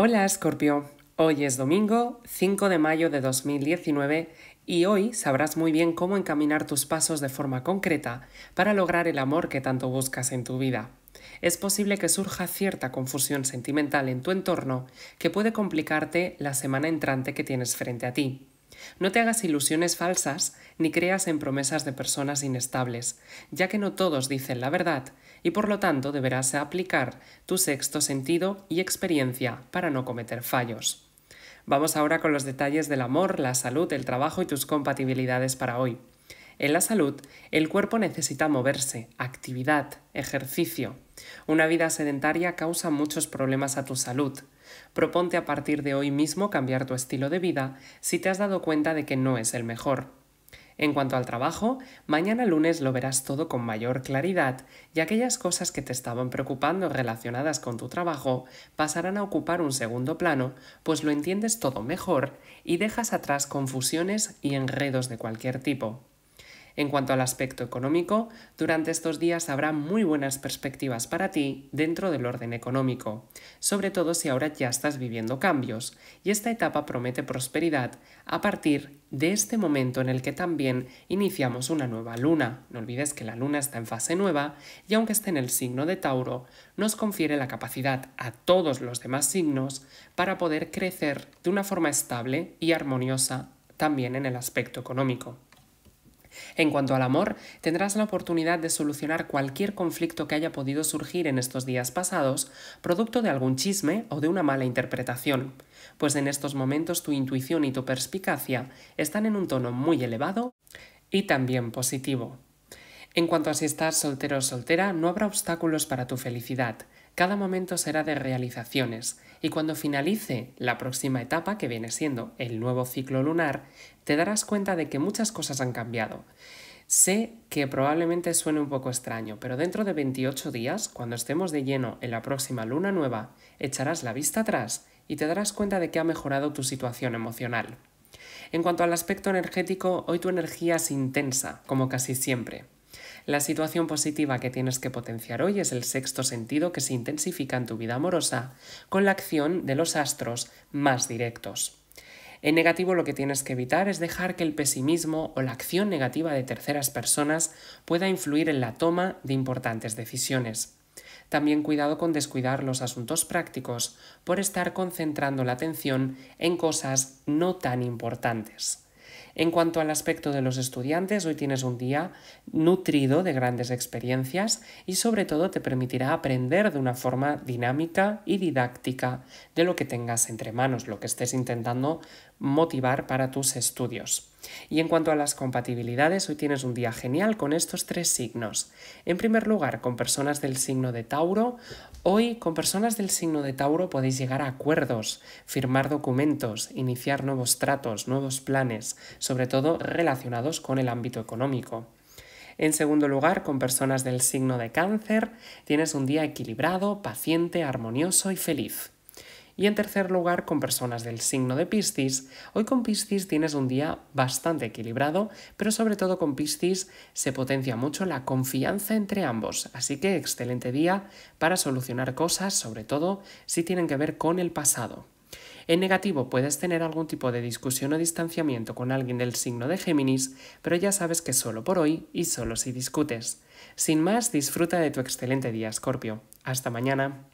Hola Escorpio, hoy es domingo 5 de mayo de 2019 y hoy sabrás muy bien cómo encaminar tus pasos de forma concreta para lograr el amor que tanto buscas en tu vida. Es posible que surja cierta confusión sentimental en tu entorno que puede complicarte la semana entrante que tienes frente a ti. No te hagas ilusiones falsas ni creas en promesas de personas inestables, ya que no todos dicen la verdad y por lo tanto deberás aplicar tu sexto sentido y experiencia para no cometer fallos. Vamos ahora con los detalles del amor, la salud, el trabajo y tus compatibilidades para hoy. En la salud, el cuerpo necesita moverse, actividad, ejercicio. Una vida sedentaria causa muchos problemas a tu salud. Proponte a partir de hoy mismo cambiar tu estilo de vida si te has dado cuenta de que no es el mejor. En cuanto al trabajo, mañana lunes lo verás todo con mayor claridad y aquellas cosas que te estaban preocupando relacionadas con tu trabajo pasarán a ocupar un segundo plano, pues lo entiendes todo mejor y dejas atrás confusiones y enredos de cualquier tipo. En cuanto al aspecto económico, durante estos días habrá muy buenas perspectivas para ti dentro del orden económico, sobre todo si ahora ya estás viviendo cambios, y esta etapa promete prosperidad a partir de este momento en el que también iniciamos una nueva luna. No olvides que la luna está en fase nueva y aunque esté en el signo de Tauro, nos confiere la capacidad a todos los demás signos para poder crecer de una forma estable y armoniosa también en el aspecto económico. En cuanto al amor, tendrás la oportunidad de solucionar cualquier conflicto que haya podido surgir en estos días pasados, producto de algún chisme o de una mala interpretación, pues en estos momentos tu intuición y tu perspicacia están en un tono muy elevado y también positivo. En cuanto a si estás soltero o soltera, no habrá obstáculos para tu felicidad. Cada momento será de realizaciones y cuando finalice la próxima etapa, que viene siendo el nuevo ciclo lunar, te darás cuenta de que muchas cosas han cambiado. Sé que probablemente suene un poco extraño, pero dentro de 28 días, cuando estemos de lleno en la próxima luna nueva, echarás la vista atrás y te darás cuenta de que ha mejorado tu situación emocional. En cuanto al aspecto energético, hoy tu energía es intensa, como casi siempre. La situación positiva que tienes que potenciar hoy es el sexto sentido que se intensifica en tu vida amorosa con la acción de los astros más directos. En negativo lo que tienes que evitar es dejar que el pesimismo o la acción negativa de terceras personas pueda influir en la toma de importantes decisiones. También cuidado con descuidar los asuntos prácticos por estar concentrando la atención en cosas no tan importantes. En cuanto al aspecto de los estudiantes, hoy tienes un día nutrido de grandes experiencias y sobre todo te permitirá aprender de una forma dinámica y didáctica de lo que tengas entre manos, lo que estés intentando motivar para tus estudios. Y en cuanto a las compatibilidades, hoy tienes un día genial con estos tres signos. En primer lugar, con personas del signo de Tauro. Hoy con personas del signo de Tauro podéis llegar a acuerdos, firmar documentos, iniciar nuevos tratos, nuevos planes, sobre todo relacionados con el ámbito económico. En segundo lugar, con personas del signo de cáncer, tienes un día equilibrado, paciente, armonioso y feliz. Y en tercer lugar, con personas del signo de Piscis. Hoy con Piscis tienes un día bastante equilibrado, pero sobre todo con Piscis se potencia mucho la confianza entre ambos. Así que excelente día para solucionar cosas, sobre todo si tienen que ver con el pasado. En negativo puedes tener algún tipo de discusión o distanciamiento con alguien del signo de Géminis, pero ya sabes que solo por hoy y solo si discutes. Sin más, disfruta de tu excelente día, Scorpio. Hasta mañana.